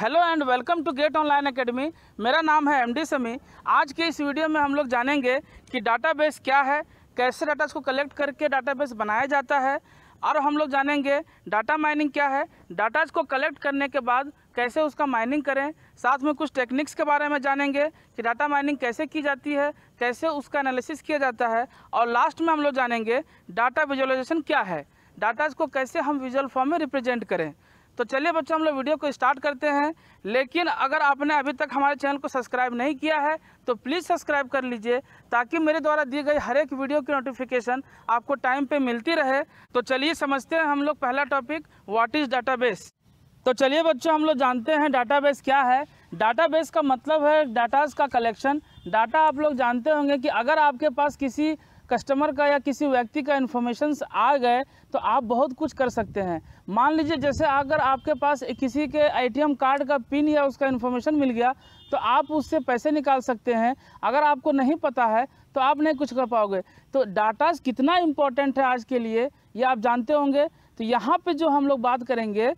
hello and welcome to GATE online academy मेरा नाम है एमडी समी आज के इस वीडियो में हम लोग जानेंगे कि डाटाबेस क्या है कैसे डाटा को कलेक्ट करके डाटाबेस बनाया जाता है और हम लोग जानेंगे डाटा माइनिंग क्या है डाटाज को कलेक्ट करने के बाद कैसे उसका माइनिंग करें साथ में कुछ टेक्निक्स के बारे में जानेंगे कि डाटा माइनिंग कैसे की जाती है कैसे उसका एनालिसिस किया जाता है और लास्ट में हम लोग जानेंगे डाटा विजुअलाइजेशन क्या है डाटाज को कैसे हम विजुअल फॉर्म में रिप्रेजेंट करें तो चलिए बच्चों हम लोग वीडियो को स्टार्ट करते हैं लेकिन अगर आपने अभी तक हमारे चैनल को सब्सक्राइब नहीं किया है तो प्लीज़ सब्सक्राइब कर लीजिए ताकि मेरे द्वारा दी गई हर एक वीडियो की नोटिफिकेशन आपको टाइम पे मिलती रहे तो चलिए समझते हैं हम लोग पहला टॉपिक व्हाट इज़ डाटाबेस तो चलिए बच्चों हम लोग जानते हैं डाटाबेस क्या है डाटाबेस का मतलब है डाटाज का कलेक्शन डाटा आप लोग जानते होंगे कि अगर आपके पास किसी कस्टमर का या किसी व्यक्ति का इन्फॉर्मेशन आ गए तो आप बहुत कुछ कर सकते हैं मान लीजिए जैसे अगर आपके पास किसी के एटीएम कार्ड का पिन या उसका इन्फॉर्मेशन मिल गया तो आप उससे पैसे निकाल सकते हैं अगर आपको नहीं पता है तो आप नहीं कुछ कर पाओगे तो डाटा कितना इम्पोर्टेंट है आज के लिए ये आप जानते होंगे तो यहाँ पे जो हम लोग बात करेंगे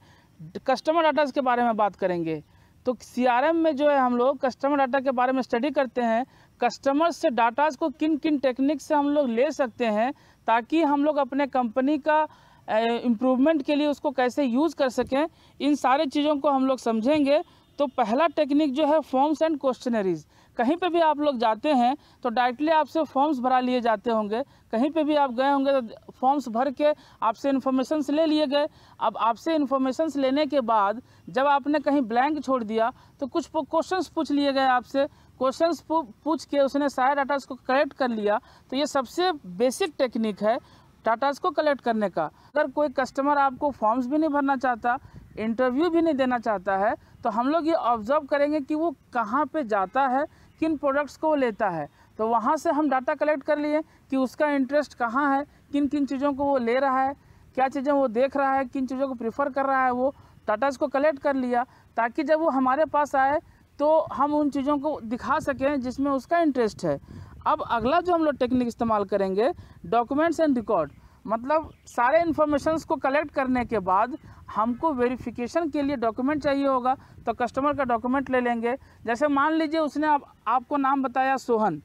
कस्टमर डाटाज के बारे में बात करेंगे तो सी में जो है हम लोग कस्टमर डाटा के बारे में स्टडी करते हैं कस्टमर से डाटाज को किन किन टेक्निक से हम लोग ले सकते हैं ताकि हम लोग अपने कंपनी का इम्प्रूवमेंट के लिए उसको कैसे यूज़ कर सकें इन सारे चीज़ों को हम लोग समझेंगे तो पहला टेक्निक जो है फॉर्म्स एंड क्वेश्चनरीज कहीं पे भी आप लोग जाते हैं तो डायरेक्टली आपसे फॉर्म्स भरा लिए जाते होंगे कहीं पे भी आप गए होंगे तो फॉर्म्स भर के आपसे इन्फॉर्मेशंस ले लिए गए अब आपसे इन्फॉर्मेशंस लेने के बाद जब आपने कहीं ब्लैंक छोड़ दिया तो कुछ क्वेश्चंस पूछ लिए गए आपसे क्वेश्चंस पूछ के उसने सारे डाटा उसको करेक्ट कर लिया तो ये सबसे बेसिक टेक्निक है डाटाज को कलेक्ट करने का अगर कोई कस्टमर आपको फॉर्म्स भी नहीं भरना चाहता इंटरव्यू भी नहीं देना चाहता है तो हम लोग ये ऑब्जर्व करेंगे कि वो कहाँ पे जाता है किन प्रोडक्ट्स को वो लेता है तो वहाँ से हम डाटा कलेक्ट कर लिए कि उसका इंटरेस्ट कहाँ है किन किन चीज़ों को वो ले रहा है क्या चीज़ें वो देख रहा है किन चीज़ों को प्रीफर कर रहा है वो डाटाज को कलेक्ट कर लिया ताकि जब वो हमारे पास आए तो हम उन चीज़ों को दिखा सकें जिसमें उसका इंटरेस्ट है अब अगला जो हम लोग टेक्निक इस्तेमाल करेंगे डॉक्यूमेंट्स एंड रिकॉर्ड मतलब सारे इन्फॉर्मेशन को कलेक्ट करने के बाद हमको वेरिफिकेशन के लिए डॉक्यूमेंट चाहिए होगा तो कस्टमर का डॉक्यूमेंट ले लेंगे जैसे मान लीजिए उसने आप, आपको नाम बताया सोहन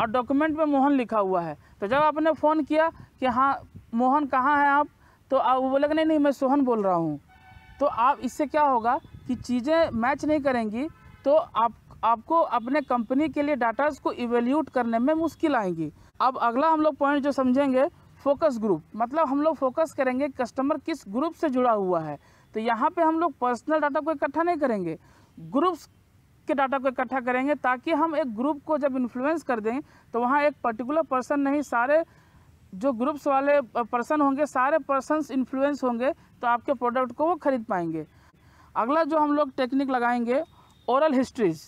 और डॉक्यूमेंट में मोहन लिखा हुआ है तो जब आपने फ़ोन किया कि हाँ मोहन कहाँ हैं आप तो आप वो बोलेगा नहीं नहीं मैं सोहन बोल रहा हूँ तो आप इससे क्या होगा कि चीज़ें मैच नहीं करेंगी तो आप आपको अपने कंपनी के लिए डाटाज को इवेल्यूट करने में मुश्किल आएंगी अब अगला हम लोग पॉइंट जो समझेंगे फोकस ग्रुप मतलब हम लोग फोकस करेंगे कस्टमर किस ग्रुप से जुड़ा हुआ है तो यहाँ पे हम लोग पर्सनल डाटा को इकट्ठा नहीं करेंगे ग्रुप्स के डाटा को इकट्ठा करेंगे ताकि हम एक ग्रुप को जब इन्फ्लुएंस कर दें तो वहाँ एक पर्टिकुलर पर्सन नहीं सारे जो ग्रुप्स वाले पर्सन होंगे सारे पर्सनस इन्फ्लुएंस होंगे तो आपके प्रोडक्ट को वो खरीद पाएंगे अगला जो हम लोग टेक्निक लगाएंगे ओरल हिस्ट्रीज़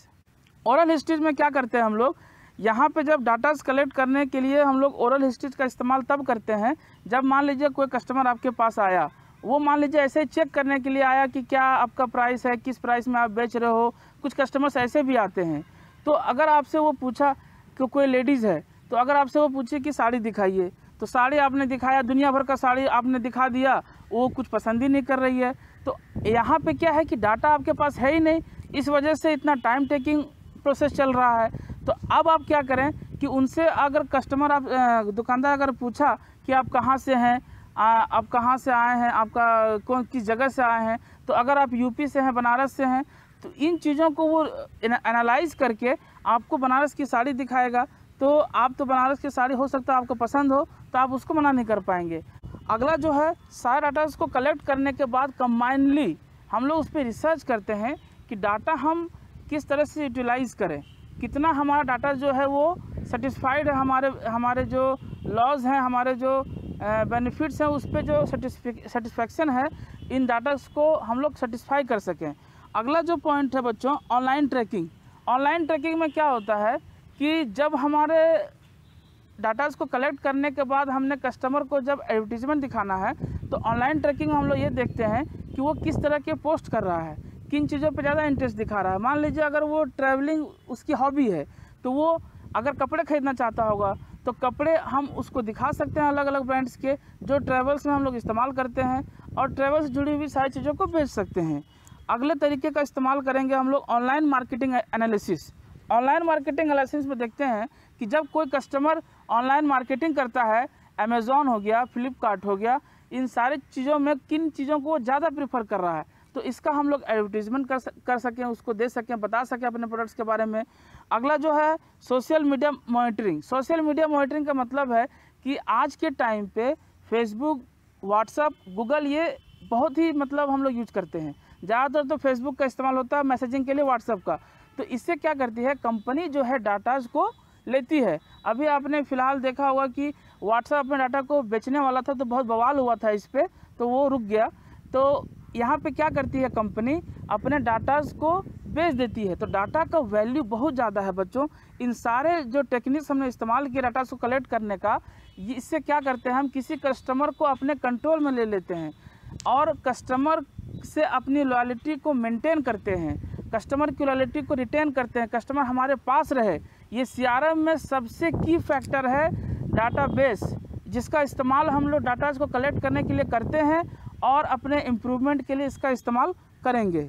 औरल हिस्ट्रीज में क्या करते हैं हम लोग यहाँ पे जब डाटाज कलेक्ट करने के लिए हम लोग औरल हिस्ट्रीज का इस्तेमाल तब करते हैं जब मान लीजिए कोई कस्टमर आपके पास आया वो मान लीजिए ऐसे चेक करने के लिए आया कि क्या आपका प्राइस है किस प्राइस में आप बेच रहे हो कुछ कस्टमर्स ऐसे भी आते हैं तो अगर आपसे वो पूछा कि कोई लेडीज़ है तो अगर आपसे वो पूछे कि साड़ी दिखाइए तो साड़ी आपने दिखाया दुनिया भर का साड़ी आपने दिखा दिया वो कुछ पसंद ही नहीं कर रही है तो यहाँ पे क्या है कि डाटा आपके पास है ही नहीं इस वजह से इतना टाइम टेकिंग प्रोसेस चल रहा है तो अब आप क्या करें कि उनसे अगर कस्टमर आप दुकानदार अगर पूछा कि आप कहाँ से हैं आ, आप कहाँ से आए हैं आपका कौन किस जगह से आए हैं तो अगर आप यूपी से हैं बनारस से हैं तो इन चीज़ों को वो एनालाइज करके आपको बनारस की साड़ी दिखाएगा तो आप तो बनारस की साड़ी हो सकता है आपको पसंद हो तो आप उसको मना नहीं कर पाएंगे अगला जो है सारे डाटा को कलेक्ट करने के बाद कम्बाइनली हम लोग उस पर रिसर्च करते हैं कि डाटा हम किस तरह से यूटिलाइज़ करें कितना हमारा डाटा जो है वो सेटिस्फाइड है हमारे हमारे जो लॉज हैं हमारे जो बेनिफिट्स हैं उस पर जो सेटिस्फेक्शन है इन डाटास को हम लोग सेटिस्फाई कर सकें अगला जो पॉइंट है बच्चों ऑनलाइन ट्रैकिंग ऑनलाइन ट्रैकिंग में क्या होता है कि जब हमारे डाटाज़ को कलेक्ट करने के बाद हमने कस्टमर को जब एडवर्टीजमेंट दिखाना है तो ऑनलाइन ट्रैकिंग में हम लोग ये देखते हैं कि वो किस तरह के पोस्ट कर रहा है किन चीज़ों पे ज़्यादा इंटरेस्ट दिखा रहा है मान लीजिए अगर वो ट्रैवलिंग उसकी हॉबी है तो वो अगर कपड़े खरीदना चाहता होगा तो कपड़े हम उसको दिखा सकते हैं अलग अलग ब्रांड्स के जो ट्रेवल्स में हम लोग इस्तेमाल करते हैं और ट्रेवल्स जुड़ी हुई सारी चीज़ों को बेच सकते हैं अगले तरीके का इस्तेमाल करेंगे हम लोग online marketing analysis online marketing analysis में देखते हैं कि जब कोई कस्टमर ऑनलाइन मार्केटिंग करता है अमेज़ोन हो गया फ्लिपकार्ट हो गया इन सारी चीज़ों में किन चीज़ों को ज़्यादा प्रीफर कर रहा है तो इसका हम लोग एडवर्टीजमेंट कर कर सकें उसको दे सकें बता सकें अपने प्रोडक्ट्स के बारे में अगला जो है social media monitoring social media monitoring का मतलब है कि आज के टाइम पे फेसबुक व्हाट्सअप गूगल ये बहुत ही मतलब हम लोग यूज करते हैं ज़्यादातर तो फेसबुक का इस्तेमाल होता है मैसेजिंग के लिए व्हाट्सअप का तो इससे क्या करती है कंपनी जो है डाटाज को लेती है अभी आपने फ़िलहाल देखा होगा कि व्हाट्सएप में डाटा को बेचने वाला था तो बहुत बवाल हुआ था इस पर तो वो रुक गया तो यहाँ पे क्या करती है कंपनी अपने डाटाज को बेच देती है तो डाटा का वैल्यू बहुत ज़्यादा है बच्चों इन सारे जो टेक्निक्स हमने इस्तेमाल किए डाटा को कलेक्ट करने का इससे क्या करते हैं हम किसी कस्टमर को अपने कंट्रोल में ले लेते हैं और कस्टमर से अपनी लॉयलिटी को मेंटेन करते हैं कस्टमर की लॉयलिटी को रिटेन करते हैं कस्टमर हमारे पास रहे ये सी में सबसे की फैक्टर है डाटा जिसका इस्तेमाल हम लोग डाटाज को कलेक्ट करने के लिए करते हैं और अपने इम्प्रूवमेंट के लिए इसका इस्तेमाल करेंगे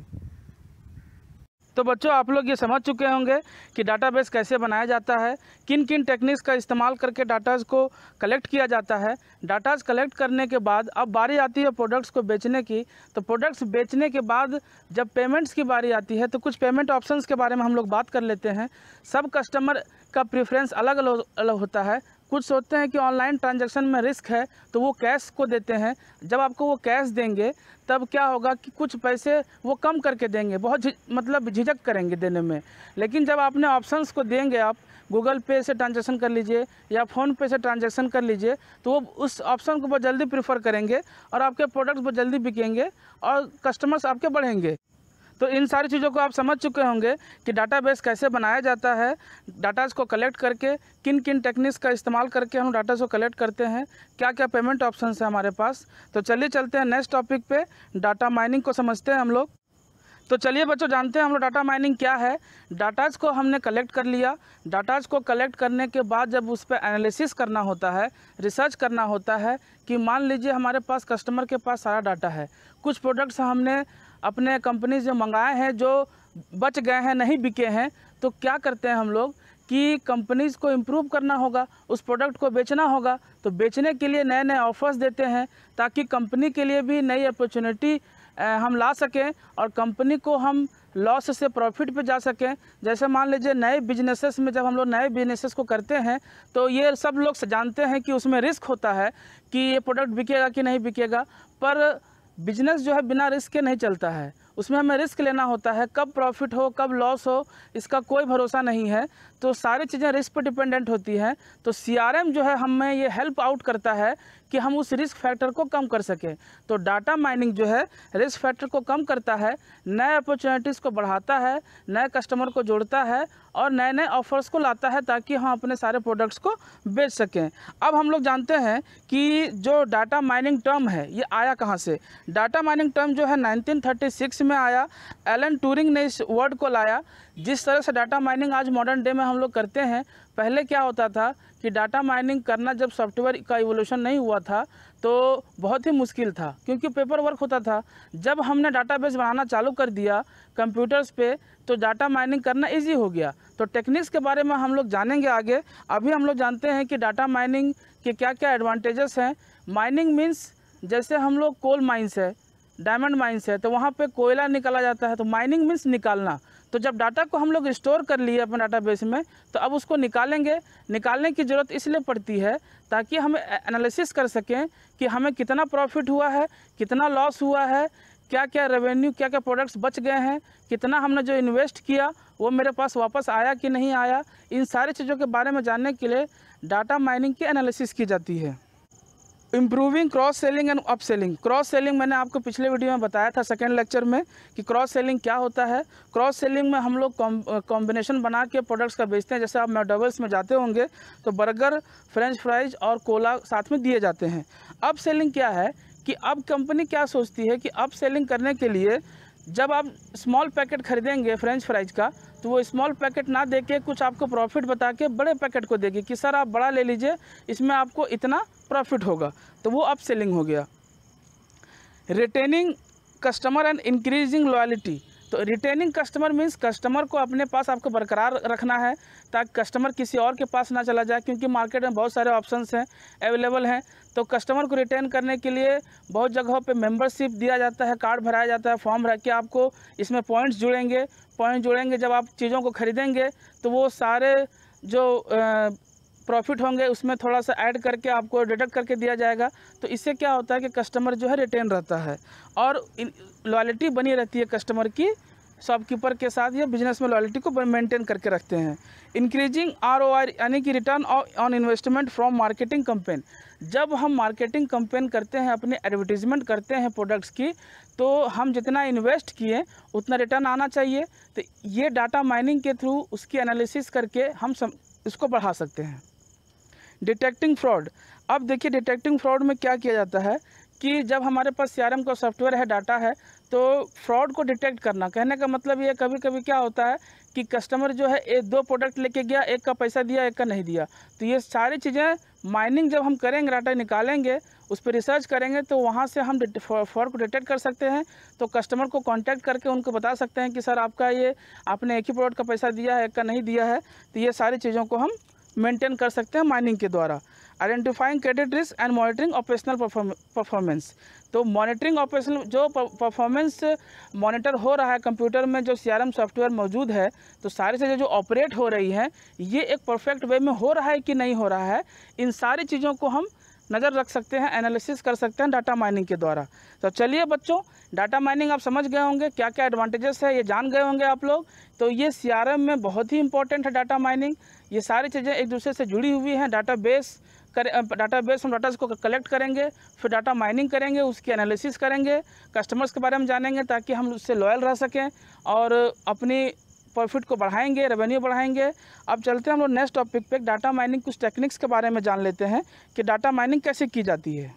तो बच्चों आप लोग ये समझ चुके होंगे कि डाटाबेस कैसे बनाया जाता है किन किन टेक्निक्स का इस्तेमाल करके डाटाज को कलेक्ट किया जाता है डाटाज कलेक्ट करने के बाद अब बारी आती है प्रोडक्ट्स को बेचने की तो प्रोडक्ट्स बेचने के बाद जब पेमेंट्स की बारी आती है तो कुछ पेमेंट ऑप्शंस के बारे में हम लोग बात कर लेते हैं सब कस्टमर का प्रिफ्रेंस अलग अलग होता है कुछ सोचते हैं कि ऑनलाइन ट्रांजैक्शन में रिस्क है तो वो कैश को देते हैं जब आपको वो कैश देंगे तब क्या होगा कि कुछ पैसे वो कम करके देंगे बहुत मतलब झिझक करेंगे देने में लेकिन जब आपने ऑप्शंस को देंगे आप गूगल पे से ट्रांजैक्शन कर लीजिए या फ़ोन पे से ट्रांजैक्शन कर लीजिए तो वो उस ऑप्शन को बहुत जल्दी प्रीफर करेंगे और आपके प्रोडक्ट्स बहुत जल्दी बिकेंगे और कस्टमर्स आपके बढ़ेंगे तो इन सारी चीज़ों को आप समझ चुके होंगे कि डाटाबेस कैसे बनाया जाता है डाटाज को कलेक्ट करके किन किन टेक्निक्स का इस्तेमाल करके हम डाटाज को कलेक्ट करते हैं क्या क्या पेमेंट ऑप्शन है हमारे पास तो चलिए चलते हैं नेक्स्ट टॉपिक पे डाटा माइनिंग को समझते हैं हम लोग तो चलिए बच्चों जानते हैं हम लोग डाटा माइनिंग क्या है डाटाज को हमने कलेक्ट कर लिया डाटाज को कलेक्ट करने के बाद जब उस पर एनालिसिस करना होता है रिसर्च करना होता है कि मान लीजिए हमारे पास कस्टमर के पास सारा डाटा है कुछ प्रोडक्ट्स हमने अपने कंपनी से मंगाए हैं जो बच गए हैं नहीं बिके हैं तो क्या करते हैं हम लोग कि कंपनीज़ को इम्प्रूव करना होगा उस प्रोडक्ट को बेचना होगा तो बेचने के लिए नए नए ऑफर्स देते हैं ताकि कंपनी के लिए भी नई अपॉर्चुनिटी हम ला सकें और कंपनी को हम लॉस से प्रॉफिट पे जा सकें जैसे मान लीजिए नए बिजनेसेस में जब हम लोग नए बिजनेसेस को करते हैं तो ये सब लोग जानते हैं कि उसमें रिस्क होता है कि ये प्रोडक्ट बिकेगा कि नहीं बिकेगा पर बिजनेस जो है बिना रिस्क के नहीं चलता है उसमें हमें रिस्क लेना होता है कब प्रॉफिट हो कब लॉस हो इसका कोई भरोसा नहीं है तो सारी चीज़ें रिस्क पर डिपेंडेंट होती हैं तो सी जो है हमें ये हेल्प आउट करता है कि हम उस रिस्क फैक्टर को कम कर सकें तो डाटा माइनिंग जो है रिस्क फैक्टर को कम करता है नए अपॉर्चुनिटीज़ को बढ़ाता है नए कस्टमर को जोड़ता है और नए नए ऑफर्स को लाता है ताकि हम अपने सारे प्रोडक्ट्स को बेच सकें अब हम लोग जानते हैं कि जो डाटा माइनिंग टर्म है ये आया कहाँ से डाटा माइनिंग टर्म जो है 1936 में आया एलन टूरिंग ने इस वर्ड को लाया जिस तरह से डाटा माइनिंग आज मॉडर्न डे में हम लोग करते हैं पहले क्या होता था कि डाटा माइनिंग करना जब सॉफ्टवेयर का इवोल्यूशन नहीं हुआ था तो बहुत ही मुश्किल था क्योंकि पेपर वर्क होता था जब हमने डाटाबेस बनाना चालू कर दिया कंप्यूटर्स पे तो डाटा माइनिंग करना इजी हो गया तो टेक्निक्स के बारे में हम लोग जानेंगे आगे अभी हम लोग जानते हैं कि डाटा माइनिंग के क्या क्या एडवांटेजेस हैं माइनिंग मीन्स जैसे हम लोग कोल माइंस है डायमंड माइंस है तो वहाँ पर कोयला निकाला जाता है तो माइनिंग मीन्स निकालना तो जब डाटा को हम लोग स्टोर कर लिए अपने डाटाबेस में तो अब उसको निकालेंगे निकालने की ज़रूरत इसलिए पड़ती है ताकि हम एनालिसिस कर सकें कि हमें कितना प्रॉफिट हुआ है कितना लॉस हुआ है क्या क्या रेवेन्यू क्या क्या प्रोडक्ट्स बच गए हैं कितना हमने जो इन्वेस्ट किया वो मेरे पास वापस आया कि नहीं आया इन सारी चीज़ों के बारे में जानने के लिए डाटा माइनिंग की एनालिसिस की जाती है improving cross selling and up selling cross selling मैंने आपको पिछले वीडियो में बताया था सेकेंड लेक्चर में कि क्रॉस सेलिंग क्या होता है क्रॉस सेलिंग में हम लोग कॉम्बिनेशन बना के प्रोडक्ट्स का बेचते हैं जैसे आप मैकडबल्स में जाते होंगे तो बर्गर फ्रेंच फ्राइज और कोला साथ में दिए जाते हैं अप सेलिंग क्या है कि अब कंपनी क्या सोचती है कि अप सेलिंग करने के लिए जब आप स्मॉल पैकेट खरीदेंगे फ्रेंच फ्राइज का तो वो स्मॉल पैकेट ना दे के कुछ आपको प्रॉफिट बता के बड़े पैकेट को देगी कि सर आप बड़ा ले लीजिए इसमें आपको इतना प्रॉफिट होगा तो वो अप सेलिंग हो गया retaining customer and increasing loyalty तो रिटेनिंग कस्टमर मीन्स कस्टमर को अपने पास आपको बरकरार रखना है ताकि कस्टमर किसी और के पास ना चला जाए क्योंकि मार्केट में बहुत सारे ऑप्शंस हैं अवेलेबल हैं तो कस्टमर को रिटेन करने के लिए बहुत जगहों पे मेंबरशिप दिया जाता है कार्ड भराया जाता है फॉर्म भरा के आपको इसमें पॉइंट्स जुड़ेंगे पॉइंट जुड़ेंगे जब आप चीज़ों को खरीदेंगे तो वो सारे जो प्रॉफिट होंगे उसमें थोड़ा सा ऐड करके आपको डिडक्ट करके दिया जाएगा तो इससे क्या होता है कि कस्टमर जो है रिटेन रहता है और लॉयल्टी बनी रहती है कस्टमर की शॉपकीपर के साथ या बिजनेस में लॉयल्टी को मेंटेन करके रखते हैं इंक्रीजिंग आर यानी कि return on investment from marketing campaign जब हम मार्केटिंग कंपेन करते हैं अपने एडवर्टीजमेंट करते हैं प्रोडक्ट्स की तो हम जितना इन्वेस्ट किए उतना रिटर्न आना चाहिए तो ये डाटा माइनिंग के थ्रू उसकी एनालिसिस करके हम सम, इसको बढ़ा सकते हैं डिटेक्टिंग फ्रॉड अब देखिए डिटेक्टिंग फ्रॉड में क्या किया जाता है कि जब हमारे पास सी का सॉफ्टवेयर है डाटा है तो फ्रॉड को डिटेक्ट करना कहने का मतलब ये कभी कभी क्या होता है कि कस्टमर जो है एक दो प्रोडक्ट लेके गया एक का पैसा दिया एक का नहीं दिया तो ये सारी चीज़ें माइनिंग जब हम करेंगे डाटा निकालेंगे उस पर रिसर्च करेंगे तो वहाँ से हम फ्रॉड को डिटेक्ट कर सकते हैं तो कस्टमर को कॉन्टैक्ट करके उनको बता सकते हैं कि सर आपका ये आपने एक ही प्रोडक्ट का पैसा दिया है एक का नहीं दिया है तो ये सारी चीज़ों को हम मेंटेन कर सकते हैं माइनिंग के द्वारा identifying credit risk and monitoring operational performance तो मॉनिटरिंग ऑपरेशनल जो परफॉर्मेंस मॉनिटर हो रहा है कंप्यूटर में जो सी सॉफ्टवेयर मौजूद है तो सारी चीज़ें जो ऑपरेट हो रही हैं ये एक परफेक्ट वे में हो रहा है कि नहीं हो रहा है इन सारी चीज़ों को हम नज़र रख सकते हैं एनालिसिस कर सकते हैं डाटा माइनिंग के द्वारा तो चलिए बच्चों डाटा माइनिंग आप समझ गए होंगे क्या क्या एडवांटेजेस है ये जान गए होंगे आप लोग तो ये सी में बहुत ही इंपॉर्टेंट है डाटा माइनिंग ये सारी चीज़ें एक दूसरे से जुड़ी हुई हैं डाटा बेस कर डाटा बेस हम डाटा को कलेक्ट करेंगे फिर डाटा माइनिंग करेंगे उसकी एनालिसिस करेंगे कस्टमर्स के बारे में जानेंगे ताकि हम उससे लॉयल रह सकें और अपनी प्रॉफिट को बढ़ाएंगे रेवेन्यू बढ़ाएंगे अब चलते हैं हम लोग नेक्स्ट टॉपिक पे डाटा माइनिंग कुछ टेक्निक्स के बारे में जान लेते हैं कि डाटा माइनिंग कैसे की जाती है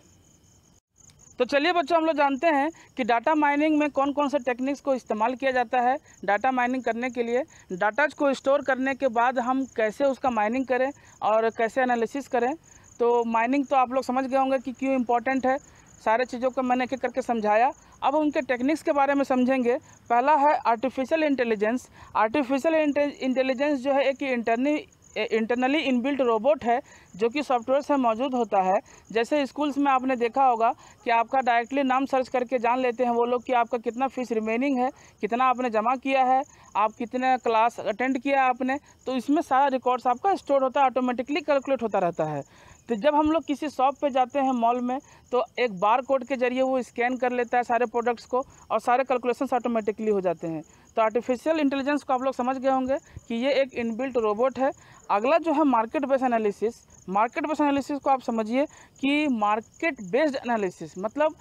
तो चलिए बच्चों हम लोग जानते हैं कि डाटा माइनिंग में कौन कौन से टेक्निक्स को इस्तेमाल किया जाता है डाटा माइनिंग करने के लिए डाटाज को स्टोर करने के बाद हम कैसे उसका माइनिंग करें और कैसे एनालिसिस करें तो माइनिंग तो आप लोग समझ गए होंगे कि क्यों इम्पोर्टेंट है सारे चीज़ों को मैंने एक करके समझाया अब उनके टेक्निक्स के बारे में समझेंगे पहला है आर्टिफिशियल इंटेलिजेंस आर्टिफिशियल इंटेलिजेंस जो है एक इंटरनी इंटरनली इनबिल्ट रोबोट है जो कि सॉफ्टवेयर से मौजूद होता है जैसे स्कूल्स में आपने देखा होगा कि आपका डायरेक्टली नाम सर्च करके जान लेते हैं वो लोग कि आपका कितना फ़ीस रिमेनिंग है कितना आपने जमा किया है आप कितने क्लास अटेंड किया आपने तो इसमें सारा रिकॉर्ड्स आपका स्टोर होता है ऑटोमेटिकली कैलकुलेट होता रहता है तो जब हम लोग किसी शॉप पे जाते हैं मॉल में तो एक बार कोड के जरिए वो स्कैन कर लेता है सारे प्रोडक्ट्स को और सारे कैलकुलेशंस ऑटोमेटिकली हो जाते हैं तो आर्टिफिशियल इंटेलिजेंस को आप लोग समझ गए होंगे कि ये एक इनबिल्ट रोबोट है अगला जो है market base analysis market base analysis को आप समझिए कि मार्केट बेस्ड एनालिसिस मतलब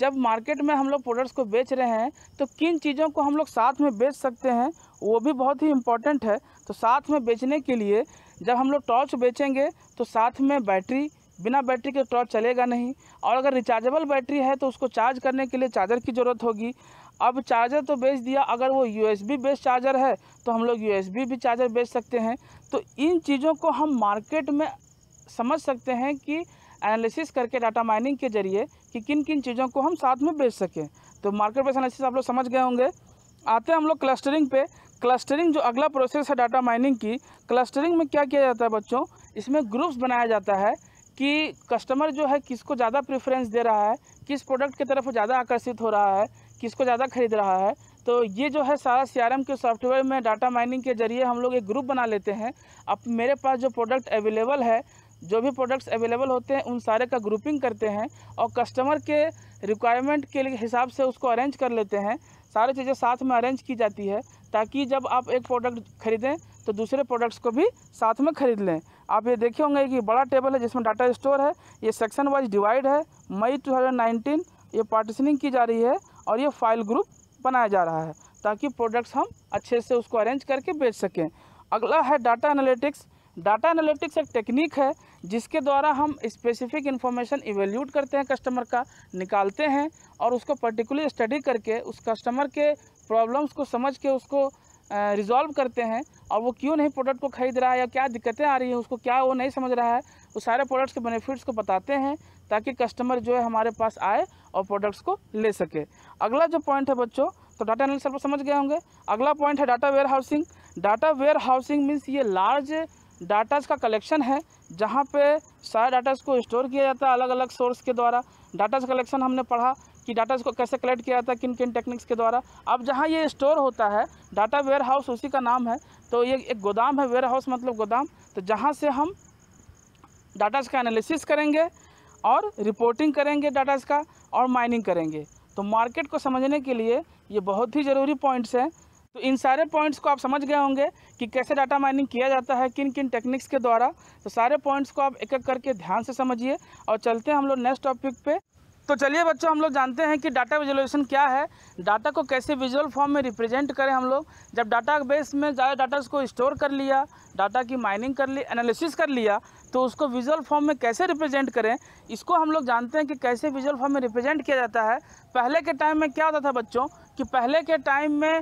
जब मार्केट में हम लोग प्रोडक्ट्स को बेच रहे हैं तो किन चीज़ों को हम लोग साथ में बेच सकते हैं वो भी बहुत ही इम्पॉर्टेंट है तो साथ में बेचने के लिए जब हम लोग टॉर्च बेचेंगे तो साथ में बैटरी बिना बैटरी के टॉर्च चलेगा नहीं और अगर रिचार्जेबल बैटरी है तो उसको चार्ज करने के लिए चार्जर की ज़रूरत होगी अब चार्जर तो बेच दिया अगर वो यू एस बेस्ड चार्जर है तो हम लोग यू एस भी चार्जर बेच सकते हैं तो इन चीज़ों को हम मार्केट में समझ सकते हैं कि एनालिसिस करके डाटा माइनिंग के जरिए कि किन किन चीज़ों को हम साथ में बेच सकें तो मार्केट बेस एनालिसिस आप लोग समझ गए होंगे आते हैं हम लोग क्लस्टरिंग पे क्लस्टरिंग जो अगला प्रोसेस है डाटा माइनिंग की क्लस्टरिंग में क्या किया जाता है बच्चों इसमें ग्रुप्स बनाया जाता है कि कस्टमर जो है किसको ज़्यादा प्रेफरेंस दे रहा है किस प्रोडक्ट की तरफ ज़्यादा आकर्षित हो रहा है किसको ज़्यादा खरीद रहा है तो ये जो है सारा सी के सॉफ्टवेयर में डाटा माइनिंग के जरिए हम लोग एक ग्रुप बना लेते हैं अब मेरे पास जो प्रोडक्ट अवेलेबल है जो भी प्रोडक्ट्स अवेलेबल होते हैं उन सारे का ग्रुपिंग करते हैं और कस्टमर के रिक्वायरमेंट के हिसाब से उसको अरेंज कर लेते हैं सारी चीज़ें साथ में अरेंज की जाती है ताकि जब आप एक प्रोडक्ट खरीदें तो दूसरे प्रोडक्ट्स को भी साथ में खरीद लें आप ये देखे होंगे कि बड़ा टेबल है जिसमें डाटा स्टोर है ये सेक्शन वाइज डिवाइड है मई 2019 ये पार्टिशनिंग की जा रही है और ये फाइल ग्रुप बनाया जा रहा है ताकि प्रोडक्ट्स हम अच्छे से उसको अरेंज करके बेच सकें अगला है डाटा एनालिटिक्स डाटा एनालिटिक्स एक टेक्निक है जिसके द्वारा हम स्पेसिफिक इन्फॉर्मेशन इवेल्यूट करते हैं कस्टमर का निकालते हैं और उसको पर्टिकुलर स्टडी करके उस कस्टमर के प्रॉब्लम्स को समझ के उसको रिजॉल्व करते हैं और वो क्यों नहीं प्रोडक्ट को ख़रीद रहा है या क्या दिक्कतें आ रही हैं उसको क्या वो नहीं समझ रहा है वो सारे प्रोडक्ट्स के बेनिफिट्स को बताते हैं ताकि कस्टमर जो है हमारे पास आए और प्रोडक्ट्स को ले सके अगला जो पॉइंट है बच्चों तो डाटा एनालिस पर समझ गए होंगे अगला पॉइंट है data warehousing data warehousing means ये लार्ज डाटाज का कलेक्शन है जहाँ पे सारे डाटाज को स्टोर किया जाता है अलग अलग सोर्स के द्वारा डाटाज कलेक्शन हमने पढ़ा कि डाटा इसको कैसे कलेक्ट किया था किन किन टेक्निक्स के द्वारा अब जहाँ ये स्टोर होता है डाटा वेयर हाउस उसी का नाम है तो ये एक गोदाम है वेयर हाउस मतलब गोदाम तो जहाँ से हम डाटाज का एनालिसिस करेंगे और रिपोर्टिंग करेंगे डाटाज का और माइनिंग करेंगे तो मार्केट को समझने के लिए ये बहुत ही ज़रूरी पॉइंट्स हैं तो इन सारे पॉइंट्स को आप समझ गए होंगे कि कैसे डाटा माइनिंग किया जाता है किन किन टेक्निक्स के द्वारा तो सारे पॉइंट्स को आप एक एक करके ध्यान से समझिए और चलते हैं हम लोग नेक्स्ट टॉपिक पे तो चलिए बच्चों हम लोग जानते हैं कि डाटा विजुअलाइजेशन क्या है डाटा को कैसे विजुअल फॉर्म में रिप्रेजेंट करें हम लोग जब डाटा बेस में ज़्यादा डाटा को स्टोर कर लिया डाटा की माइनिंग कर ली एनालिसिस कर लिया तो उसको विजुअल फॉर्म में कैसे रिप्रेजेंट करें इसको हम लोग जानते हैं कि कैसे विजुअल फॉर्म में रिप्रेजेंट किया जाता है पहले के टाइम में क्या होता था बच्चों कि पहले के टाइम में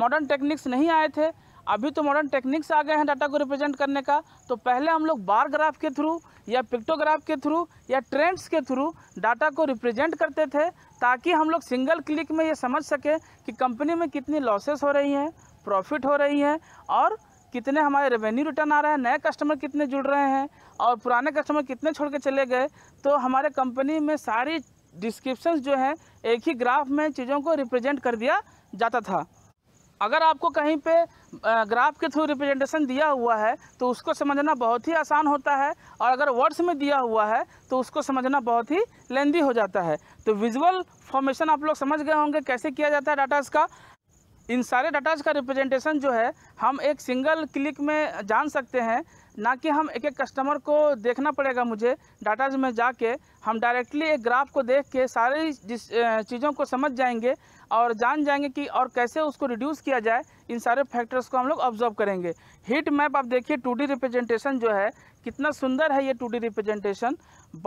मॉडर्न टेक्निक्स नहीं आए थे अभी तो मॉडर्न टेक्निक्स आ गए हैं डाटा को रिप्रेजेंट करने का तो पहले हम लोग बार ग्राफ के थ्रू या पिक्टोग्राफ के थ्रू या ट्रेंड्स के थ्रू डाटा को रिप्रेजेंट करते थे ताकि हम लोग सिंगल क्लिक में ये समझ सकें कि कंपनी में कितनी लॉसेस हो रही हैं प्रॉफिट हो रही हैं और कितने हमारे रेवेन्यू रिटर्न आ रहे हैं नए कस्टमर कितने जुड़ रहे हैं और पुराने कस्टमर कितने छोड़ के चले गए तो हमारे कंपनी में सारी डिस्क्रिप्शन जो हैं एक ही ग्राफ में चीज़ों को रिप्रेजेंट कर दिया जाता था अगर आपको कहीं पे ग्राफ के थ्रू रिप्रेजेंटेशन दिया हुआ है तो उसको समझना बहुत ही आसान होता है और अगर वर्ड्स में दिया हुआ है तो उसको समझना बहुत ही लेंदी हो जाता है तो विजुअल फॉर्मेशन आप लोग समझ गए होंगे कैसे किया जाता है डाटाज का इन सारे डाटाज का रिप्रेजेंटेशन जो है हम एक सिंगल क्लिक में जान सकते हैं ना कि हम एक एक कस्टमर को देखना पड़ेगा मुझे डाटाज में जाके हम डायरेक्टली एक ग्राफ को देख के सारी जिस चीज़ों को समझ जाएंगे और जान जाएंगे कि और कैसे उसको रिड्यूस किया जाए इन सारे फैक्टर्स को हम लोग ऑब्जर्व करेंगे हीट मैप आप देखिए टू डी रिप्रेजेंटेशन जो है कितना सुंदर है ये टू डी रिप्रेजेंटेशन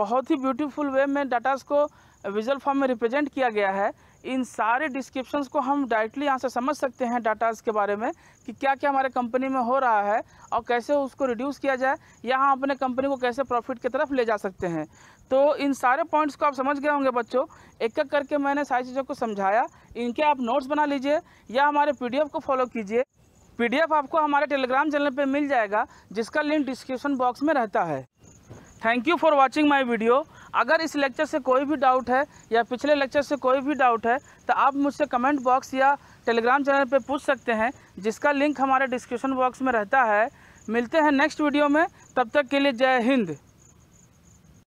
बहुत ही ब्यूटीफुल वे में डाटाज को विजुअल फॉर्म में रिप्रेजेंट किया गया है इन सारे डिस्क्रिप्शंस को हम डायरेक्टली यहाँ से समझ सकते हैं डाटाज के बारे में कि क्या क्या हमारे कंपनी में हो रहा है और कैसे उसको रिड्यूस किया जाए या हम अपने कंपनी को कैसे प्रॉफिट की तरफ ले जा सकते हैं तो इन सारे पॉइंट्स को आप समझ गए होंगे बच्चों एक एक करके मैंने सारी चीज़ों को समझाया इनके आप नोट्स बना लीजिए या हमारे पी को फॉलो कीजिए पी आपको हमारे टेलीग्राम चैनल पर मिल जाएगा जिसका लिंक डिस्क्रिप्शन बॉक्स में रहता है thank you for watching my video अगर इस लेक्चर से कोई भी डाउट है या पिछले लेक्चर से कोई भी डाउट है तो आप मुझसे कमेंट बॉक्स या टेलीग्राम चैनल पर पूछ सकते हैं जिसका लिंक हमारे डिस्क्रिप्शन बॉक्स में रहता है मिलते हैं नेक्स्ट वीडियो में तब तक के लिए जय हिंद